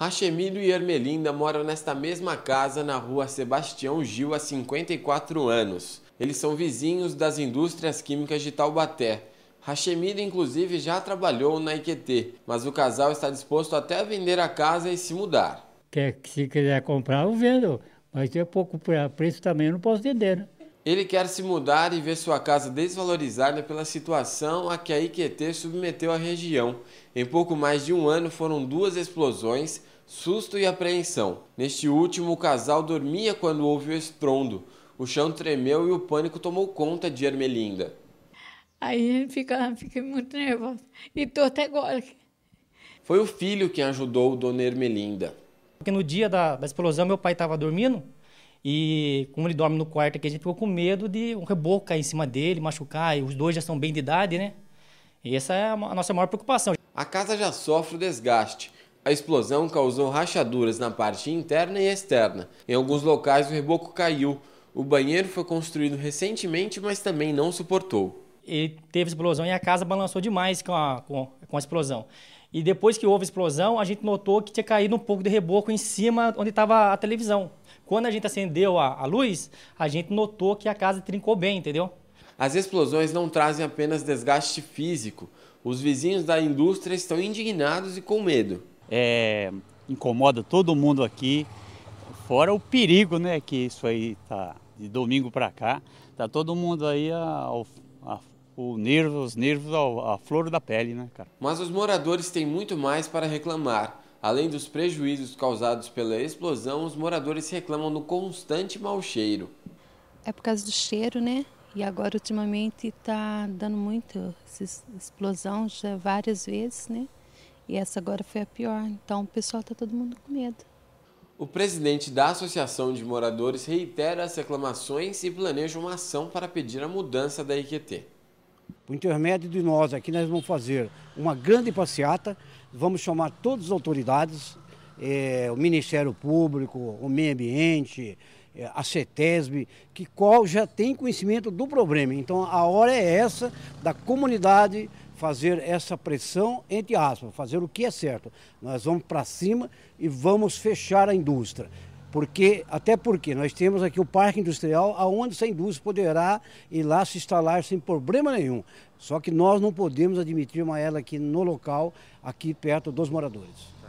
Rachemilho e Ermelinda moram nesta mesma casa na rua Sebastião Gil há 54 anos. Eles são vizinhos das indústrias químicas de Taubaté. Hashemida, inclusive, já trabalhou na IQT, mas o casal está disposto até a vender a casa e se mudar. Quer, se quiser comprar, eu vendo, mas é pouco preço também, eu não posso vender. Né? Ele quer se mudar e ver sua casa desvalorizada pela situação a que a IQT submeteu a região. Em pouco mais de um ano foram duas explosões, susto e apreensão. Neste último, o casal dormia quando houve o estrondo. O chão tremeu e o pânico tomou conta de Ermelinda. Aí ele ficava, fiquei muito nervosa. E tô até agora. Foi o filho quem ajudou Dona Ermelinda. Porque no dia da, da explosão, meu pai estava dormindo e como ele dorme no quarto aqui, a gente ficou com medo de um reboco cair em cima dele, machucar. E os dois já são bem de idade, né? E essa é a nossa maior preocupação. A casa já sofre o desgaste. A explosão causou rachaduras na parte interna e externa. Em alguns locais o reboco caiu. O banheiro foi construído recentemente, mas também não suportou ele teve explosão e a casa balançou demais com a, com, com a explosão. E depois que houve explosão, a gente notou que tinha caído um pouco de reboco em cima onde estava a televisão. Quando a gente acendeu a, a luz, a gente notou que a casa trincou bem, entendeu? As explosões não trazem apenas desgaste físico. Os vizinhos da indústria estão indignados e com medo. É, incomoda todo mundo aqui, fora o perigo, né, que isso aí tá de domingo para cá, tá todo mundo aí a, o nervo, os nervos a flor da pele, né, cara? Mas os moradores têm muito mais para reclamar. Além dos prejuízos causados pela explosão, os moradores reclamam do constante mau cheiro. É por causa do cheiro, né? E agora ultimamente está dando muito essa explosão já várias vezes, né? E essa agora foi a pior. Então o pessoal está todo mundo com medo. O presidente da Associação de Moradores reitera as reclamações e planeja uma ação para pedir a mudança da IQT. Por intermédio de nós aqui, nós vamos fazer uma grande passeata, vamos chamar todas as autoridades, é, o Ministério Público, o Meio Ambiente, é, a CETESB, que qual já tem conhecimento do problema. Então a hora é essa da comunidade fazer essa pressão, entre aspas, fazer o que é certo. Nós vamos para cima e vamos fechar a indústria. Porque, até porque nós temos aqui o parque industrial aonde essa indústria poderá ir lá se instalar sem problema nenhum. Só que nós não podemos admitir uma ela aqui no local, aqui perto dos moradores.